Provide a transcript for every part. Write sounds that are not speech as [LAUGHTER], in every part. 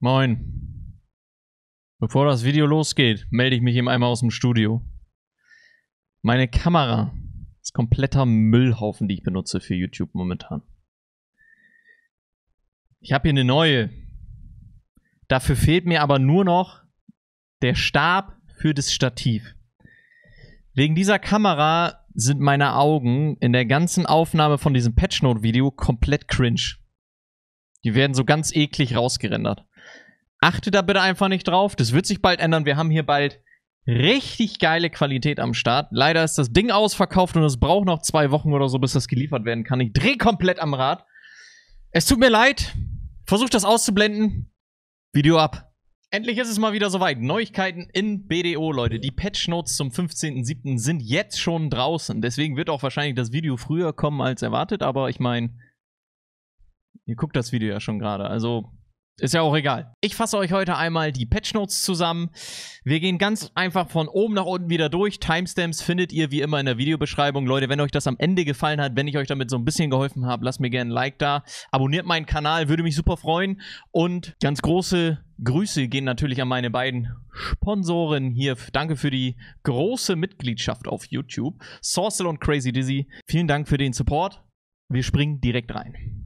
Moin. Bevor das Video losgeht, melde ich mich eben einmal aus dem Studio. Meine Kamera ist kompletter Müllhaufen, die ich benutze für YouTube momentan. Ich habe hier eine neue. Dafür fehlt mir aber nur noch der Stab für das Stativ. Wegen dieser Kamera sind meine Augen in der ganzen Aufnahme von diesem Patchnote-Video komplett cringe. Die werden so ganz eklig rausgerendert. Achte da bitte einfach nicht drauf. Das wird sich bald ändern. Wir haben hier bald richtig geile Qualität am Start. Leider ist das Ding ausverkauft und es braucht noch zwei Wochen oder so, bis das geliefert werden kann. Ich drehe komplett am Rad. Es tut mir leid. Versucht das auszublenden. Video ab. Endlich ist es mal wieder soweit. Neuigkeiten in BDO, Leute. Die Patch Notes zum 15.07. sind jetzt schon draußen. Deswegen wird auch wahrscheinlich das Video früher kommen als erwartet. Aber ich meine, ihr guckt das Video ja schon gerade. Also ist ja auch egal. Ich fasse euch heute einmal die Patch Notes zusammen. Wir gehen ganz einfach von oben nach unten wieder durch. Timestamps findet ihr wie immer in der Videobeschreibung. Leute, wenn euch das am Ende gefallen hat, wenn ich euch damit so ein bisschen geholfen habe, lasst mir gerne ein Like da. Abonniert meinen Kanal, würde mich super freuen. Und ganz große Grüße gehen natürlich an meine beiden Sponsoren hier. Danke für die große Mitgliedschaft auf YouTube. Sorcel und Crazy Dizzy, vielen Dank für den Support. Wir springen direkt rein.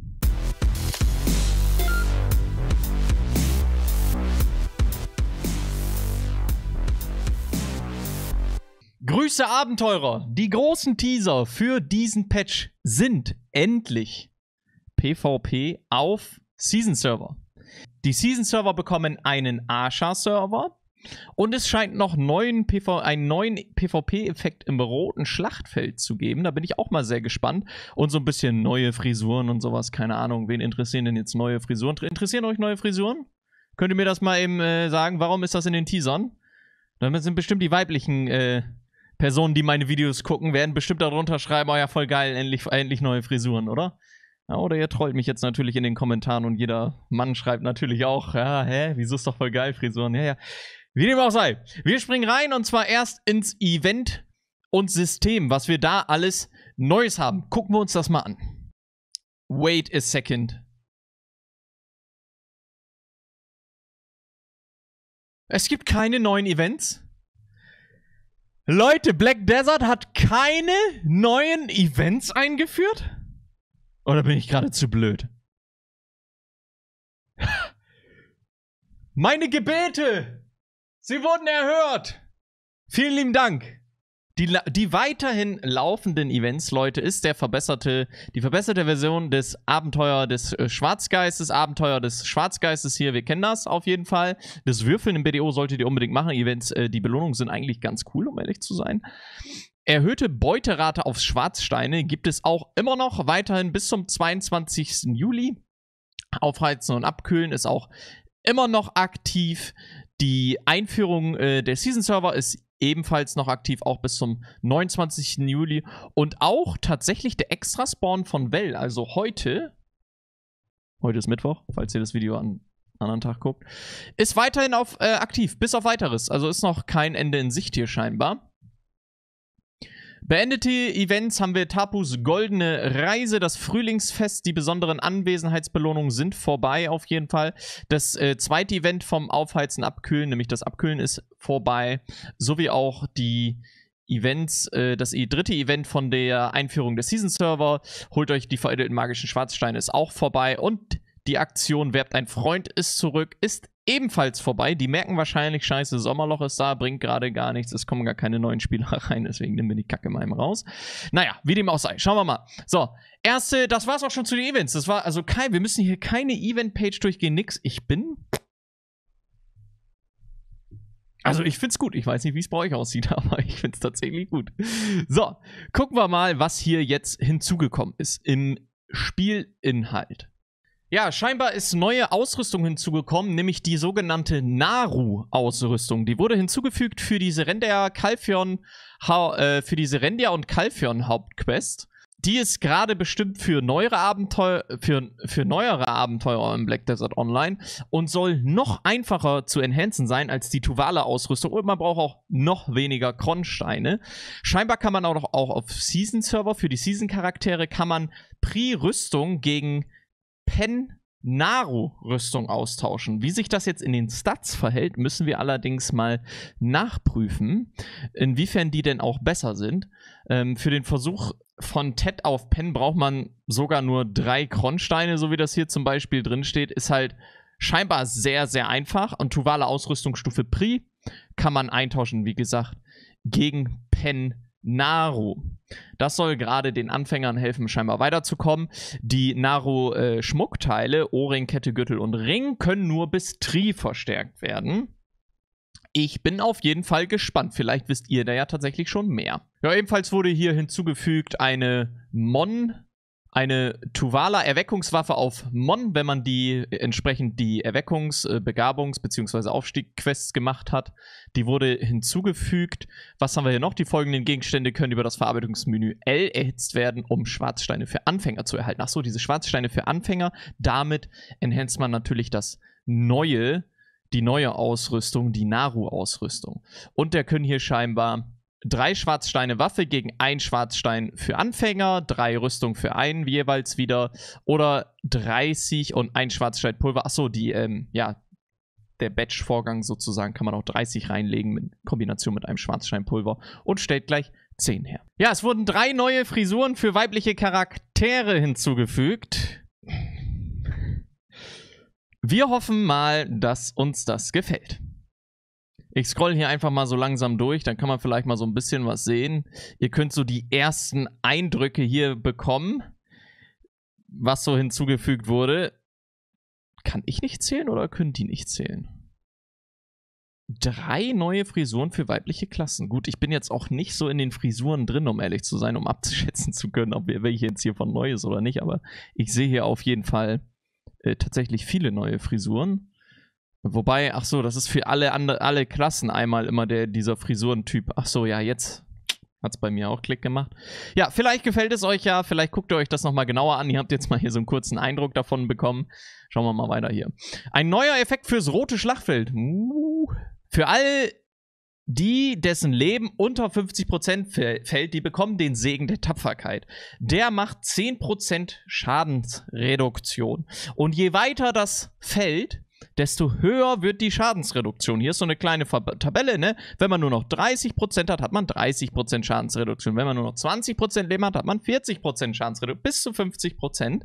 Grüße Abenteurer! Die großen Teaser für diesen Patch sind endlich PvP auf Season Server. Die Season Server bekommen einen Asha Server und es scheint noch neuen PV einen neuen PvP-Effekt im roten Schlachtfeld zu geben. Da bin ich auch mal sehr gespannt. Und so ein bisschen neue Frisuren und sowas. Keine Ahnung, wen interessieren denn jetzt neue Frisuren? Interessieren euch neue Frisuren? Könnt ihr mir das mal eben äh, sagen? Warum ist das in den Teasern? Damit sind bestimmt die weiblichen äh, Personen, die meine Videos gucken, werden bestimmt darunter schreiben, oh ja, voll geil, endlich, endlich neue Frisuren, oder? Ja, oder ihr trollt mich jetzt natürlich in den Kommentaren und jeder Mann schreibt natürlich auch, ja, hä, wieso ist doch voll geil, Frisuren, ja, ja. Wie dem auch sei. Wir springen rein und zwar erst ins Event und System, was wir da alles Neues haben. Gucken wir uns das mal an. Wait a second. Es gibt keine neuen Events. Leute, Black Desert hat keine neuen Events eingeführt? Oder bin ich gerade zu blöd? [LAUGHS] Meine Gebete, sie wurden erhört. Vielen lieben Dank die, die weiterhin laufenden Events, Leute, ist der verbesserte, die verbesserte Version des Abenteuer des äh, Schwarzgeistes, Abenteuer des Schwarzgeistes hier, wir kennen das auf jeden Fall. Das Würfeln im BDO solltet ihr unbedingt machen. Events, äh, die Belohnungen sind eigentlich ganz cool, um ehrlich zu sein. Erhöhte Beuterate auf Schwarzsteine gibt es auch immer noch weiterhin bis zum 22. Juli. Aufheizen und Abkühlen ist auch immer noch aktiv. Die Einführung äh, der Season Server ist ebenfalls noch aktiv, auch bis zum 29. Juli. Und auch tatsächlich der Extra-Spawn von Well, also heute, heute ist Mittwoch, falls ihr das Video an anderen Tag guckt, ist weiterhin auf, äh, aktiv, bis auf weiteres. Also ist noch kein Ende in Sicht hier scheinbar. Beendete Events haben wir Tapus Goldene Reise, das Frühlingsfest, die besonderen Anwesenheitsbelohnungen sind vorbei auf jeden Fall. Das äh, zweite Event vom Aufheizen Abkühlen, nämlich das Abkühlen ist vorbei, sowie auch die Events, äh, das dritte Event von der Einführung des Season Server. Holt euch die veredelten magischen Schwarzsteine, ist auch vorbei und die Aktion Werbt ein Freund ist zurück, ist ebenfalls vorbei. Die merken wahrscheinlich, scheiße, Sommerloch ist da, bringt gerade gar nichts, es kommen gar keine neuen Spieler [LAUGHS] rein, deswegen nehmen wir die Kacke mal eben raus. Naja, wie dem auch sei, schauen wir mal. So, erste, das war's auch schon zu den Events. Das war, also Kai, wir müssen hier keine Event-Page durchgehen, nix. Ich bin... Also ich find's gut. Ich weiß nicht, wie es bei euch aussieht, [LAUGHS] aber ich find's tatsächlich gut. So, gucken wir mal, was hier jetzt hinzugekommen ist im Spielinhalt. Ja, scheinbar ist neue Ausrüstung hinzugekommen, nämlich die sogenannte Naru-Ausrüstung. Die wurde hinzugefügt für diese Render Calpheon, äh, für diese Rendia und Calpheon Hauptquest. Die ist gerade bestimmt für neuere Abenteuer, für, für neuere Abenteuer im Black Desert Online und soll noch einfacher zu enhancen sein als die Tuvala-Ausrüstung und man braucht auch noch weniger Kronsteine. Scheinbar kann man auch auch auf Season-Server für die Season-Charaktere kann man Pre-Rüstung gegen Pen Naru-Rüstung austauschen. Wie sich das jetzt in den Stats verhält, müssen wir allerdings mal nachprüfen, inwiefern die denn auch besser sind. Ähm, für den Versuch von Ted auf Pen braucht man sogar nur drei Kronsteine, so wie das hier zum Beispiel drin steht. Ist halt scheinbar sehr, sehr einfach. Und Tuvala Ausrüstungsstufe Pri kann man eintauschen, wie gesagt, gegen Pen naru Naru. Das soll gerade den Anfängern helfen, scheinbar weiterzukommen. Die Naru-Schmuckteile, äh, Ohrring, Kette, Gürtel und Ring, können nur bis Tri verstärkt werden. Ich bin auf jeden Fall gespannt. Vielleicht wisst ihr da ja tatsächlich schon mehr. Ja, ebenfalls wurde hier hinzugefügt eine Mon eine Tuvala Erweckungswaffe auf Mon, wenn man die entsprechend die Erweckungs-, äh, Begabungs- bzw. Aufstieg-Quests gemacht hat. Die wurde hinzugefügt. Was haben wir hier noch? Die folgenden Gegenstände können über das Verarbeitungsmenü L erhitzt werden, um Schwarzsteine für Anfänger zu erhalten. Achso, diese Schwarzsteine für Anfänger. Damit enhanzt man natürlich das neue, die neue Ausrüstung, die Naru-Ausrüstung. Und der können hier scheinbar drei Schwarzsteine Waffe gegen ein Schwarzstein für Anfänger, drei Rüstung für einen jeweils wieder oder 30 und ein Schwarzstein Pulver. Achso, die, ähm, ja, der Batch-Vorgang sozusagen kann man auch 30 reinlegen in Kombination mit einem Schwarzstein Pulver und stellt gleich 10 her. Ja, es wurden drei neue Frisuren für weibliche Charaktere hinzugefügt. Wir hoffen mal, dass uns das gefällt. Ich scroll hier einfach mal so langsam durch, dann kann man vielleicht mal so ein bisschen was sehen. Ihr könnt so die ersten Eindrücke hier bekommen, was so hinzugefügt wurde. Kann ich nicht zählen oder können die nicht zählen? Drei neue Frisuren für weibliche Klassen. Gut, ich bin jetzt auch nicht so in den Frisuren drin, um ehrlich zu sein, um [LAUGHS] abzuschätzen zu können, ob welche jetzt hier von neu ist oder nicht, aber ich sehe hier auf jeden Fall äh, tatsächlich viele neue Frisuren. Wobei, ach so, das ist für alle andere, alle Klassen einmal immer der, dieser Frisurentyp. Ach so, ja, jetzt hat es bei mir auch Klick gemacht. Ja, vielleicht gefällt es euch ja, vielleicht guckt ihr euch das nochmal genauer an. Ihr habt jetzt mal hier so einen kurzen Eindruck davon bekommen. Schauen wir mal weiter hier. Ein neuer Effekt fürs rote Schlachtfeld. Uh. Für all die, dessen Leben unter 50% fällt, die bekommen den Segen der Tapferkeit. Der macht 10% Schadensreduktion. Und je weiter das fällt, desto höher wird die Schadensreduktion. Hier ist so eine kleine Ver Tabelle, ne? Wenn man nur noch 30% hat, hat man 30% Schadensreduktion. Wenn man nur noch 20% Leben hat, hat man 40% Schadensreduktion. Bis zu 50%.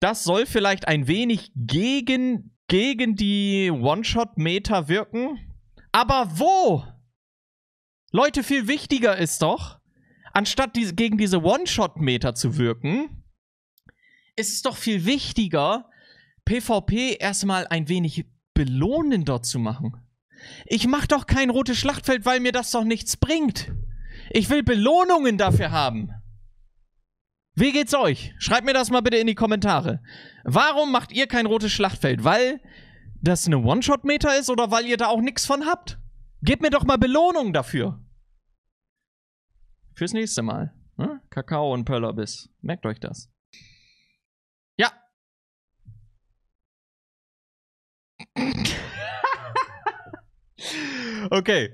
Das soll vielleicht ein wenig gegen, gegen die One-Shot-Meter wirken. Aber wo? Leute, viel wichtiger ist doch, anstatt die, gegen diese One-Shot-Meter zu wirken, ist es doch viel wichtiger, PvP erstmal ein wenig belohnender zu machen. Ich mach doch kein rotes Schlachtfeld, weil mir das doch nichts bringt. Ich will Belohnungen dafür haben. Wie geht's euch? Schreibt mir das mal bitte in die Kommentare. Warum macht ihr kein rotes Schlachtfeld? Weil das eine One-Shot-Meter ist oder weil ihr da auch nichts von habt? Gebt mir doch mal Belohnungen dafür. Fürs nächste Mal. Ne? Kakao und Pöllerbiss. Merkt euch das. okay.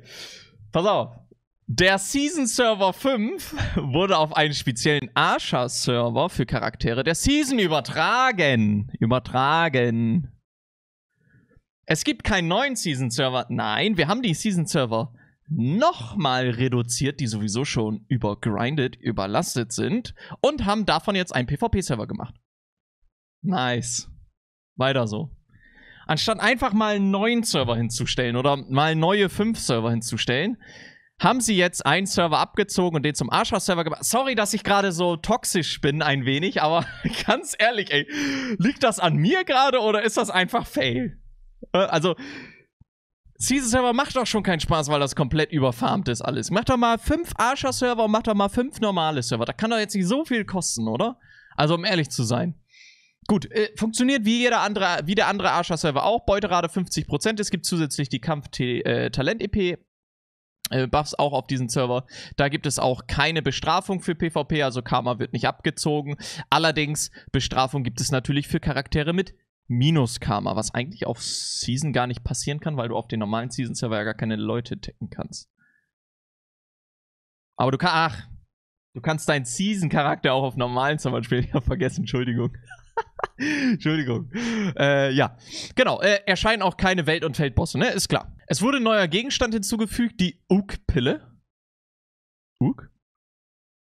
Pass auf. Der Season Server 5 wurde auf einen speziellen Asha Server für Charaktere der Season übertragen. Übertragen. Es gibt keinen neuen Season Server. Nein, wir haben die Season Server nochmal reduziert, die sowieso schon übergrindet, überlastet sind und haben davon jetzt einen PvP Server gemacht. Nice. Weiter so. Anstatt einfach mal einen neuen Server hinzustellen oder mal neue fünf Server hinzustellen, haben sie jetzt einen Server abgezogen und den zum Arschloch-Server gemacht. Sorry, dass ich gerade so toxisch bin ein wenig, aber [LAUGHS] ganz ehrlich, ey, liegt das an mir gerade oder ist das einfach Fail? Äh, also, Season-Server macht doch schon keinen Spaß, weil das komplett überfarmt ist alles. Mach doch mal fünf Arschloch-Server und mach doch mal fünf normale Server. Da kann doch jetzt nicht so viel kosten, oder? Also, um ehrlich zu sein. Gut, äh, funktioniert wie, jeder andere, wie der andere arscher server auch. Beuterate 50%. Es gibt zusätzlich die Kampf-Talent-EP. Äh, äh, Buffs auch auf diesen Server. Da gibt es auch keine Bestrafung für PvP, also Karma wird nicht abgezogen. Allerdings, Bestrafung gibt es natürlich für Charaktere mit Minus-Karma, was eigentlich auf Season gar nicht passieren kann, weil du auf den normalen Season-Server ja gar keine Leute decken kannst. Aber du kannst, ach, du kannst deinen Season-Charakter auch auf normalen Servern spielen. Ich hab vergessen, Entschuldigung. [LAUGHS] Entschuldigung. Äh, ja, genau. Äh, erscheinen auch keine Welt- und Feldbosse, ne? Ist klar. Es wurde ein neuer Gegenstand hinzugefügt, die Ook-Pille. Ook?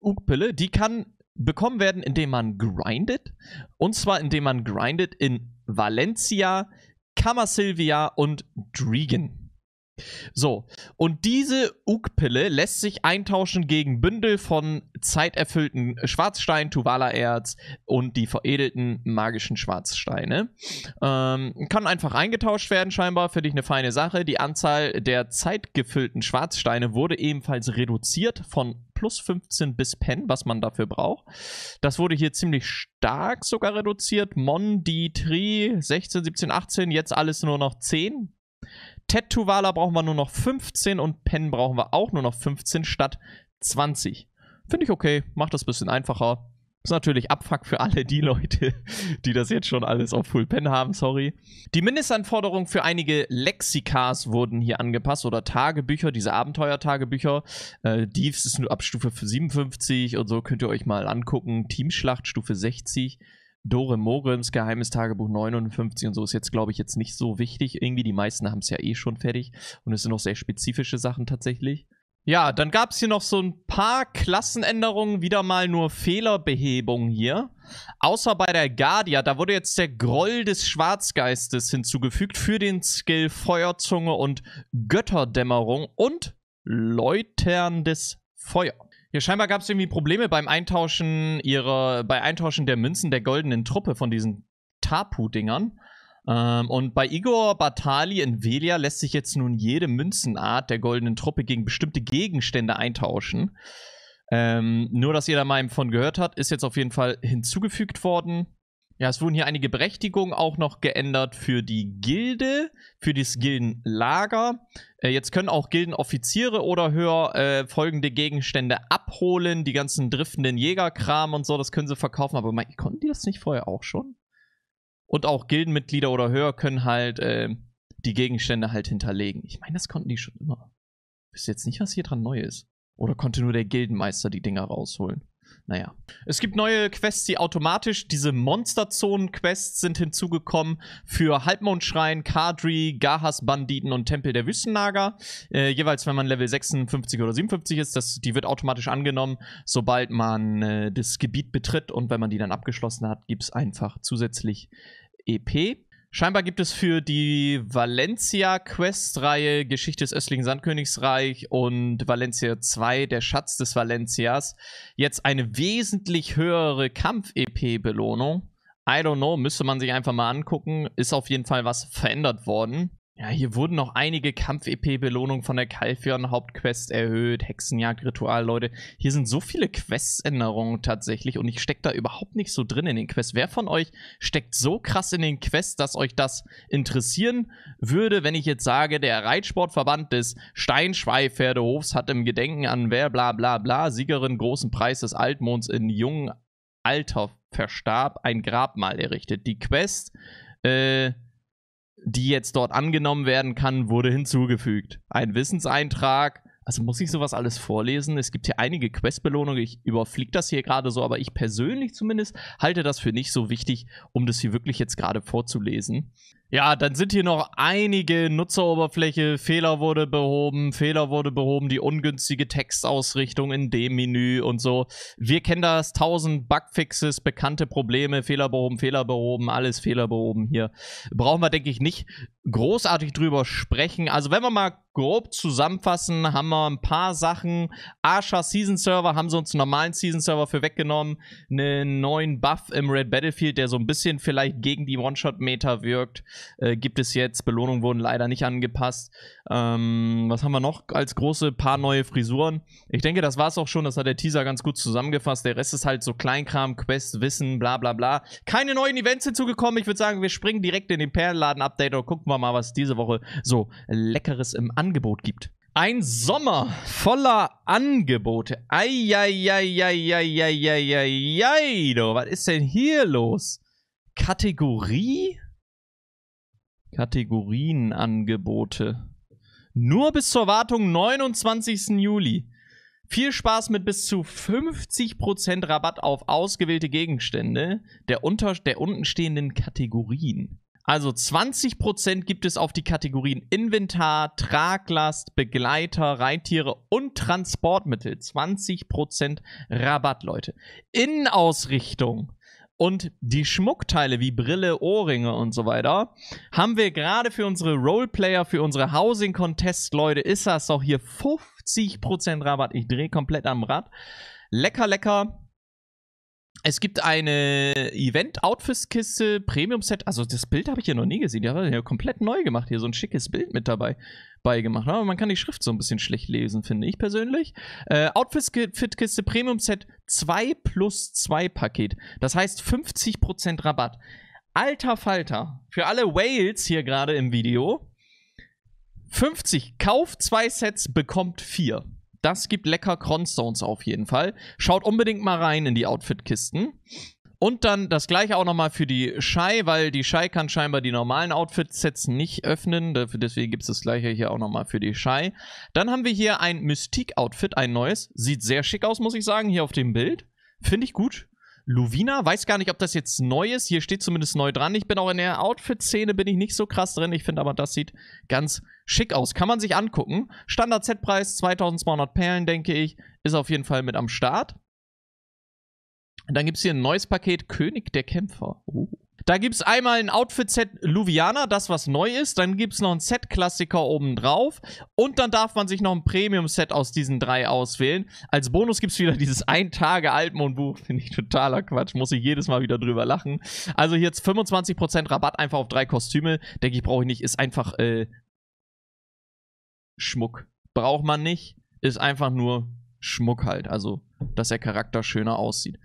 Ook-Pille, die kann bekommen werden, indem man grindet. Und zwar indem man grindet in Valencia, Kamasilvia und Dregan. So, und diese Ugpille lässt sich eintauschen gegen Bündel von zeiterfüllten Schwarzsteinen, Tuvala-Erz und die veredelten magischen Schwarzsteine. Ähm, kann einfach eingetauscht werden, scheinbar, finde ich eine feine Sache. Die Anzahl der zeitgefüllten Schwarzsteine wurde ebenfalls reduziert von plus 15 bis Pen, was man dafür braucht. Das wurde hier ziemlich stark sogar reduziert. Mon, Di, Tri, 16, 17, 18, jetzt alles nur noch 10 Tettuvala brauchen wir nur noch 15 und Pen brauchen wir auch nur noch 15 statt 20. Finde ich okay, macht das ein bisschen einfacher. Ist natürlich Abfuck für alle die Leute, [LAUGHS] die das jetzt schon alles auf Full Pen haben, sorry. Die Mindestanforderungen für einige Lexikas wurden hier angepasst oder Tagebücher, diese Abenteuertagebücher. tagebücher Äh, Dives ist nur ab Stufe 57 und so könnt ihr euch mal angucken. Teamschlacht Stufe 60. Dore Morens Geheimes Tagebuch 59 und so ist jetzt, glaube ich, jetzt nicht so wichtig. Irgendwie, die meisten haben es ja eh schon fertig. Und es sind noch sehr spezifische Sachen tatsächlich. Ja, dann gab es hier noch so ein paar Klassenänderungen, wieder mal nur Fehlerbehebung hier. Außer bei der Guardia, da wurde jetzt der Groll des Schwarzgeistes hinzugefügt für den Skill Feuerzunge und Götterdämmerung und Läutern des Feuer. Ja, scheinbar gab es irgendwie Probleme beim Eintauschen ihrer, bei Eintauschen der Münzen der goldenen Truppe von diesen Tapu-Dingern. Ähm, und bei Igor Batali in Velia lässt sich jetzt nun jede Münzenart der goldenen Truppe gegen bestimmte Gegenstände eintauschen. Ähm, nur, dass ihr da mal von gehört habt, ist jetzt auf jeden Fall hinzugefügt worden. Ja, es wurden hier einige Berechtigungen auch noch geändert für die Gilde, für das Gildenlager. Äh, jetzt können auch Gildenoffiziere oder höher äh, folgende Gegenstände abholen. Die ganzen driftenden Jägerkram und so, das können sie verkaufen. Aber man, konnten die das nicht vorher auch schon? Und auch Gildenmitglieder oder höher können halt äh, die Gegenstände halt hinterlegen. Ich meine, das konnten die schon immer. Ich wüsste jetzt nicht, was hier dran neu ist. Oder konnte nur der Gildenmeister die Dinger rausholen? Naja. Es gibt neue Quests, die automatisch, diese Monsterzonen-Quests sind hinzugekommen für Halbmondschrein, Kadri, Gahas-Banditen und Tempel der Wüstennager. Äh, jeweils, wenn man Level 56 oder 57 ist, das, die wird automatisch angenommen, sobald man äh, das Gebiet betritt und wenn man die dann abgeschlossen hat, gibt es einfach zusätzlich EP. Scheinbar gibt es für die Valencia-Quest-Reihe Geschichte des östlichen Sandkönigsreich und Valencia 2, der Schatz des Valencias, jetzt eine wesentlich höhere Kampf-EP-Belohnung. I don't know, müsste man sich einfach mal angucken. Ist auf jeden Fall was verändert worden. Ja, hier wurden noch einige Kampf-EP-Belohnungen von der Kalfion-Hauptquest erhöht, Hexenjagd-Ritual, Leute. Hier sind so viele Queständerungen tatsächlich und ich stecke da überhaupt nicht so drin in den Quests. Wer von euch steckt so krass in den Quests, dass euch das interessieren würde, wenn ich jetzt sage, der Reitsportverband des Steinschweipferdehofs hat im Gedenken an wer bla bla bla Siegerin großen Preis des Altmonds in jungen Alter verstarb, ein Grabmal errichtet. Die Quest, äh, die jetzt dort angenommen werden kann, wurde hinzugefügt. Ein Wissenseintrag. Also muss ich sowas alles vorlesen? Es gibt hier einige Questbelohnungen. Ich überfliege das hier gerade so, aber ich persönlich zumindest halte das für nicht so wichtig, um das hier wirklich jetzt gerade vorzulesen. Ja, dann sind hier noch einige Nutzeroberfläche. Fehler wurde behoben, Fehler wurde behoben, die ungünstige Textausrichtung in dem Menü und so. Wir kennen das, 1000 Bugfixes, bekannte Probleme, Fehler behoben, Fehler behoben, alles Fehler behoben hier. Brauchen wir, denke ich, nicht großartig drüber sprechen. Also wenn wir mal grob zusammenfassen, haben wir ein paar Sachen. Asha Season Server haben sie uns einen normalen Season Server für weggenommen. Einen neuen Buff im Red Battlefield, der so ein bisschen vielleicht gegen die One-Shot-Meter wirkt äh, gibt es jetzt. Belohnungen wurden leider nicht angepasst. Ähm, was haben wir noch als große? Paar neue Frisuren. Ich denke, das war es auch schon. Das hat der Teaser ganz gut zusammengefasst. Der Rest ist halt so Kleinkram, Quest, Wissen, bla bla bla. Keine neuen Events hinzugekommen. Ich würde sagen, wir springen direkt in den Perlenladen-Update und gucken wir mal, was diese Woche so Leckeres im Angebot gibt. Ein Sommer voller Angebote. Eieieiei, was ist denn hier los? Kategorie? Kategorienangebote. Nur bis zur Wartung 29. Juli. Viel Spaß mit bis zu 50% Rabatt auf ausgewählte Gegenstände der, unter, der untenstehenden Kategorien. Also 20% gibt es auf die Kategorien Inventar, Traglast, Begleiter, Reittiere und Transportmittel. 20% Rabatt, Leute. Innenausrichtung. Und die Schmuckteile wie Brille, Ohrringe und so weiter haben wir gerade für unsere Roleplayer, für unsere Housing Contest Leute, ist das doch hier 50% Rabatt. Ich drehe komplett am Rad. Lecker, lecker. Es gibt eine Event-Outfits-Kiste, Premium-Set. Also das Bild habe ich ja noch nie gesehen. Die haben ja komplett neu gemacht. Hier so ein schickes Bild mit dabei beigemacht. Aber man kann die Schrift so ein bisschen schlecht lesen, finde ich persönlich. Äh, Outfits-Fit-Kiste, Premium-Set 2 plus 2 Paket. Das heißt 50% Rabatt. Alter Falter. Für alle Whales hier gerade im Video. 50, kauft zwei Sets, bekommt vier. Das gibt lecker Cronstones auf jeden Fall. Schaut unbedingt mal rein in die Outfit-Kisten. Und dann das gleiche auch nochmal für die Shai, weil die Shai kann scheinbar die normalen Outfit-Sets nicht öffnen. Deswegen gibt es das gleiche hier auch nochmal für die Shai. Dann haben wir hier ein Mystique-Outfit, ein neues. Sieht sehr schick aus, muss ich sagen, hier auf dem Bild. Finde ich gut. Luvina. Weiß gar nicht, ob das jetzt neu ist. Hier steht zumindest neu dran. Ich bin auch in der Outfit-Szene, bin ich nicht so krass drin. Ich finde aber, das sieht ganz schick aus. Kann man sich angucken. Standard-Set-Preis 2200 Perlen, denke ich. Ist auf jeden Fall mit am Start. Und dann gibt es hier ein neues Paket König der Kämpfer. Oh. Da gibt es einmal ein Outfit-Set Luviana, das was neu ist. Dann gibt es noch ein Set-Klassiker obendrauf. Und dann darf man sich noch ein Premium-Set aus diesen drei auswählen. Als Bonus gibt es wieder [LAUGHS] dieses ein Tage Altmondbuch. Finde ich totaler Quatsch. Muss ich jedes Mal wieder drüber lachen. Also jetzt 25% Rabatt einfach auf drei Kostüme. Denke ich, brauche ich nicht. Ist einfach äh, Schmuck. Braucht man nicht. Ist einfach nur Schmuck halt. Also, dass der Charakter schöner aussieht.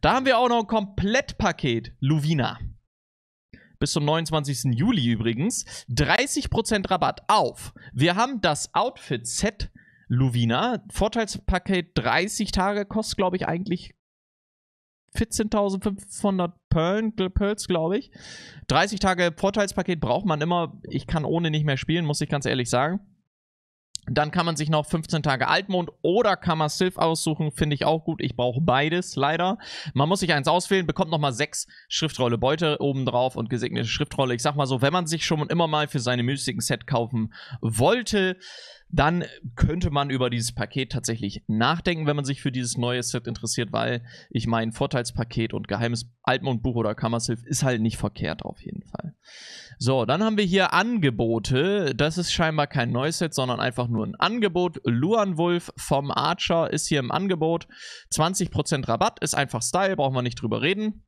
Da haben wir auch noch ein Komplettpaket. Luvina bis zum 29. Juli übrigens 30% Rabatt auf. Wir haben das Outfit-Set Luvina. Vorteilspaket 30 Tage kostet, glaube ich, eigentlich 14.500 Pearls, glaube ich. 30 Tage Vorteilspaket braucht man immer. Ich kann ohne nicht mehr spielen, muss ich ganz ehrlich sagen. Dann kann man sich noch 15 Tage Altmond oder kann man Sylph aussuchen, finde ich auch gut. Ich brauche beides, leider. Man muss sich eins auswählen, bekommt nochmal sechs Schriftrolle Beute obendrauf und gesegnete Schriftrolle. Ich sag mal so, wenn man sich schon immer mal für seine müßigen Set kaufen wollte, dann könnte man über dieses Paket tatsächlich nachdenken, wenn man sich für dieses neue Set interessiert, weil ich meine, Vorteilspaket und geheimes Altmondbuch oder Kammersilf ist halt nicht verkehrt auf jeden Fall. So, dann haben wir hier Angebote. Das ist scheinbar kein neues Set, sondern einfach nur ein Angebot. Luan Wolf vom Archer ist hier im Angebot. 20% Rabatt ist einfach Style, brauchen wir nicht drüber reden.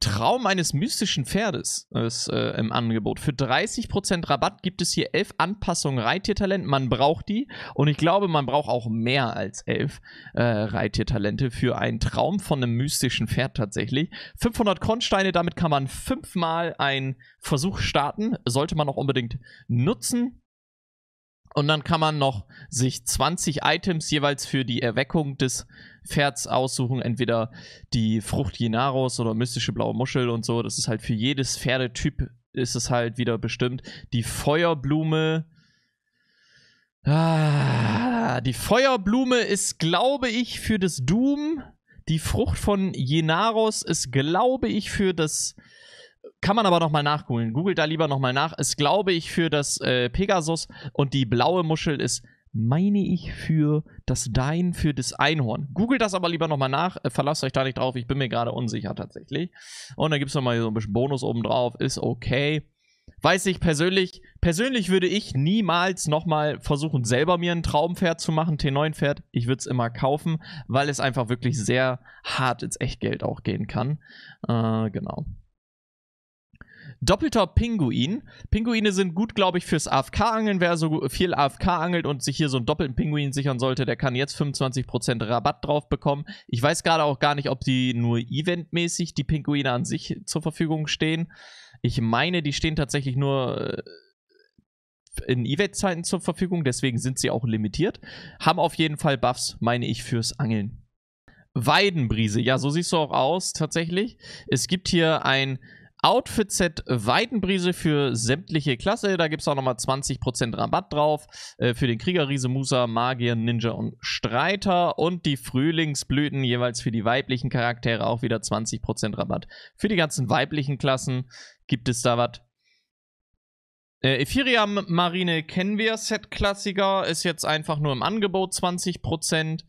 Traum eines mystischen Pferdes ist äh, im Angebot. Für 30% Rabatt gibt es hier 11 Anpassungen Reittiertalent. Man braucht die und ich glaube, man braucht auch mehr als 11 äh, Reittiertalente für einen Traum von einem mystischen Pferd tatsächlich. 500 Kronsteine, damit kann man fünfmal einen Versuch starten. Sollte man auch unbedingt nutzen. Und dann kann man noch sich 20 Items jeweils für die Erweckung des Pferds aussuchen, entweder die Frucht Jenaros oder mystische blaue Muschel und so. Das ist halt für jedes Pferdetyp ist es halt wieder bestimmt. Die Feuerblume. Ah, die Feuerblume ist, glaube ich, für das Doom. Die Frucht von Jenaros ist, glaube ich, für das. Kann man aber nochmal nachgoogeln. Googelt da lieber nochmal nach. Ist, glaube ich, für das äh, Pegasus. Und die blaue Muschel ist, meine ich, für das Dein für das Einhorn. Googelt das aber lieber nochmal nach, äh, verlasst euch da nicht drauf, ich bin mir gerade unsicher tatsächlich. Und dann gibt es nochmal so ein bisschen Bonus oben drauf, ist okay. Weiß ich persönlich, persönlich würde ich niemals nochmal versuchen, selber mir ein Traumpferd zu machen, T9-Pferd. Ich würde es immer kaufen, weil es einfach wirklich sehr hart ins Echtgeld auch gehen kann. Äh, genau. Doppelter Pinguin. Pinguine sind gut, glaube ich, fürs AFK-Angeln. Wer so viel AFK angelt und sich hier so einen doppelten Pinguin sichern sollte, der kann jetzt 25% Rabatt drauf bekommen. Ich weiß gerade auch gar nicht, ob die nur eventmäßig die Pinguine an sich zur Verfügung stehen. Ich meine, die stehen tatsächlich nur äh, in Event-Zeiten zur Verfügung, deswegen sind sie auch limitiert. Haben auf jeden Fall Buffs, meine ich, fürs Angeln. Weidenbrise, ja, so siehst du auch aus, tatsächlich. Es gibt hier ein Outfit-Set Weidenbrise für sämtliche Klasse. Da gibt es auch nochmal 20% Rabatt drauf äh, für den Krieger, Riese, Musa, Magier, Ninja und Streiter. Und die Frühlingsblüten jeweils für die weiblichen Charaktere auch wieder 20% Rabatt. Für die ganzen weiblichen Klassen gibt es da was. Äh, Ephiria Marine kennen wir, Set-Klassiker, ist jetzt einfach nur im Angebot 20%.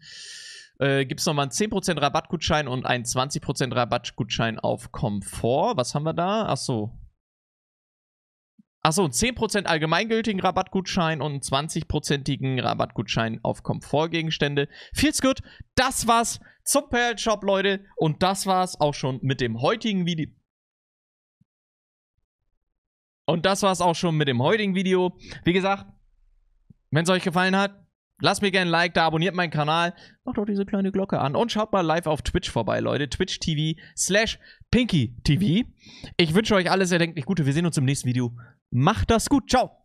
Äh, gibt es nochmal einen 10% Rabattgutschein und einen 20% Rabattgutschein auf Komfort. Was haben wir da? Achso. Achso, einen 10% allgemeingültigen Rabattgutschein und einen 20%igen Rabattgutschein auf Komfortgegenstände. Feels good. Das war's zum Perl Shop, Leute. Und das war's auch schon mit dem heutigen Video. Und das war's auch schon mit dem heutigen Video. Wie gesagt, wenn es euch gefallen hat, Lasst mir gerne ein Like da, abonniert meinen Kanal, macht auch diese kleine Glocke an und schaut mal live auf Twitch vorbei, Leute. Twitch TV slash Pinky TV. Ich wünsche euch alles erdenklich Gute. Wir sehen uns im nächsten Video. Macht das gut. Ciao.